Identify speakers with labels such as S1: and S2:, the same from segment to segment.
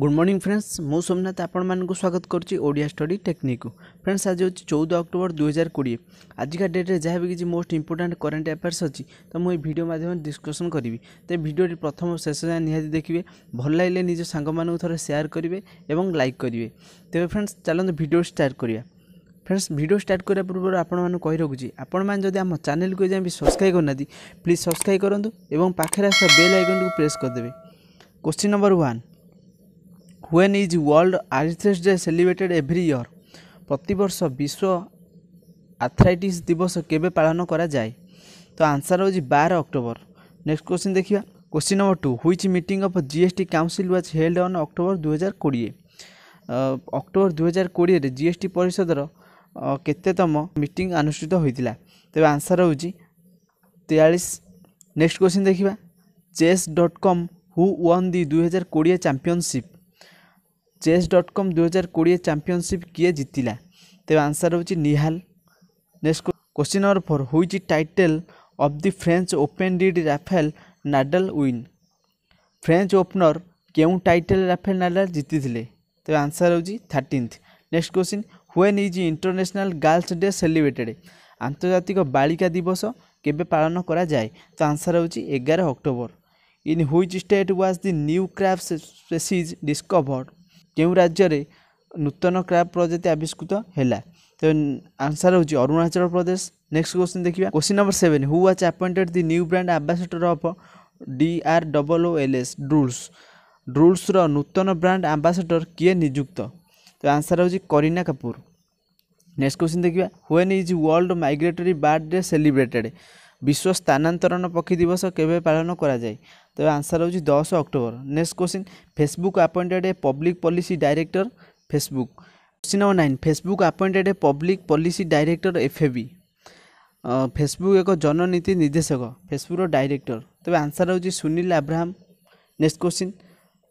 S1: good morning friends ମୁଁ ସୋମନାଥ ଆପଣମାନଙ୍କୁ ସ୍ୱାଗତ କରୁଛି ଓଡ଼ିଆ ଷ୍ଟଡି ଟେକ୍ନିକୁ ଫ୍ରେଣ୍ଡସ୍ ଆଜି ହେଉଛି ଚଉଦ ଅକ୍ଟୋବର ଦୁଇହଜାର କୋଡ଼ିଏ ଆଜିକା ଡେଟ୍ରେ ଯାହା ବି କିଛି ମୋଷ୍ଟ ଇମ୍ପୋର୍ଟାଣ୍ଟ କରେଣ୍ଟ ଆଫେୟାର୍ସ ଅଛି ତ ମୁଁ ଏଇ ଭିଡ଼ିଓ ମାଧ୍ୟମରେ ଡିସ୍କସନ୍ କରିବି ତ ଭିଡ଼ିଓଟି ପ୍ରଥମ ଶେଷ ଯାଏଁ ନିହାତି ଦେଖିବେ ଭଲ ଲାଗିଲେ ନିଜ ସାଙ୍ଗମାନଙ୍କୁ ଥରେ ସେୟାର କରିବେ ଏବଂ ଲାଇକ୍ କରିବେ ତେବେ ଫ୍ରେଣ୍ଡସ୍ ଚାଲନ୍ତୁ ଭିଡ଼ିଓ ଷ୍ଟାର୍ଟ କରିବା ଫ୍ରେଣ୍ଡସ୍ ଭିଡ଼ିଓ ଷ୍ଟାର୍ଟ କରିବା ପୂର୍ବରୁ ଆପଣମାନଙ୍କୁ କହି ରଖୁଛି ଆପଣମାନେ ଯଦି ଆମ ଚ୍ୟାନେଲକୁ ଯାଇ ବି ସବସ୍କ୍ରାଇବ୍ କରୁନାହାନ୍ତି ପ୍ଲିଜ୍ ସବସ୍କ୍ରାଇବ୍ କରନ୍ତୁ ଏବଂ ପାଖରେ ଆସୁଥିବା ବେଲ୍ ଆଇକନ୍ଟିକୁ ପ୍ରେସ୍ କରିଦେବେ question number one when is world arthritis day celebrated every year ପ୍ରତିବର୍ଷ ବିଶ୍ୱ ଆର୍ଥ୍ରାଇଟିସ୍ ଦିବସ କେବେ ପାଳନ କରାଯାଏ ତ ଆନ୍ସର୍ ହେଉଛି ବାର ଅକ୍ଟୋବର ନେକ୍ସଟ କୋଶ୍ଚିନ୍ ଦେଖିବା question number two which meeting of G S T council was held on October ଦୁଇହଜାର କୋଡ଼ିଏ ଅକ୍ଟୋବର ଦୁଇହଜାର କୋଡ଼ିଏରେ ଜି ଏସ୍ ଟି ପରିଷଦର କେତେତମ ମିଟିଂ ଅନୁଷ୍ଠିତ ହୋଇଥିଲା ତେବେ ଆନ୍ସର୍ ହେଉଛି ତେୟାଳିଶ ନେକ୍ସଟ କୋଶ୍ଚିନ୍ ଦେଖିବା chess dot com who won the ଦୁଇହଜାର କୋଡ଼ିଏ ଚାମ୍ପିଅନସିପ୍ ଚେସ୍ ଡଟ୍ କମ୍ ଦୁଇହଜାର କୋଡ଼ିଏ ଚାମ୍ପିଅନସିପ୍ କିଏ ଜିତିଲା ତେବେ ଆନ୍ସର୍ ହେଉଛି Nihal next question number four which title of the French Open did Rafael Nadal win French opener କେଉଁ ଟାଇଟେଲ୍ ରାଫେଲ ନାଡାଲ ଜିତିଥିଲେ ତେବେ ଆନ୍ସର୍ ହେଉଛି thirteenth next question when is international girls day celebrated ଆନ୍ତର୍ଜାତିକ ବାଳିକା ଦିବସ କେବେ ପାଳନ କରାଯାଏ ତ ଆନ୍ସର୍ ହେଉଛି ଏଗାର October in which state was the new craft species discovered କେଉଁ ରାଜ୍ୟରେ ନୂତନ କ୍ରାବ୍ ପ୍ରଜାତି ଆବିଷ୍କୃତ ହେଲା ତ ଆନ୍ସର୍ ହେଉଛି ଅରୁଣାଚଳ ପ୍ରଦେଶ ନେକ୍ସଟ କ୍ୱେଶ୍ଚିନ୍ ଦେଖିବା question number seven who was appointed the new brand ambassador of D R double O L S drools ଡ୍ରୁଲ୍ସର ନୂତନ ବ୍ରାଣ୍ଡ ଆମ୍ବାସେଡ଼ର କିଏ ନିଯୁକ୍ତ ତ ଆନ୍ସର୍ ହେଉଛି କରିନା କାପୁର ନେକ୍ସଟ କ୍ୱେଶ୍ଚିନ୍ ଦେଖିବା when is world migratory bird day celebrated ବିଶ୍ୱ ସ୍ଥାନାନ୍ତରଣ ପକ୍ଷୀ ଦିବସ କେବେ ପାଳନ କରାଯାଏ ତେବେ ଆନ୍ସର୍ ହେଉଛି ଦଶ October next question Facebook appointed a public policy director Facebook question number nine Facebook appointed a public policy director ଏଫ୍ଏବି ଫେସବୁକ୍ ଏକ ଜନନୀତି ନିର୍ଦ୍ଦେଶକ ଫେସବୁକ୍ର ଡାଇରେକ୍ଟର ତେବେ ଆନ୍ସର୍ ହେଉଛି Sunil Abraham next question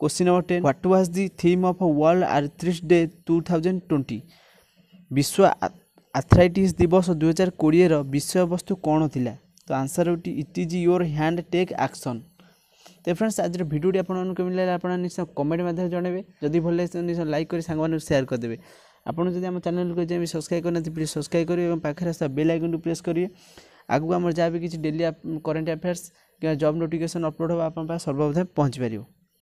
S1: question number ten what was the theme of world arthritis day two thousand twenty বিশ্ব arthritis দিবস দুই হাজার কোড়িয়ের କ'ଣ ଥିଲା তো answer it is your had take action তো ফ্রেন্ডস আজকের ভিডিওটি আপনার কেমন লাগে আপনার নিশ্চয় কমেন্ট মাধ্যমে জনবে যদি ভাল লাগে নিশ্চয় লাইক করে সাং মানুষ সেয়ার করেদেবে আপনার যদি আমার চ্যানেলকে যদি সবসক্রাইব করতে প্লিজ সবসক্রাইব করবে এবং পাখে আসা বেল আইকনটি প্রেস করবে আগু আমার যা বি কিছু ডেলি করেন্ট আফেয়ার্স কিংবা জব নোটিফিকেসন অপলোড হওয়া আপনার সর্বপ্রথমে পৌঁছিপার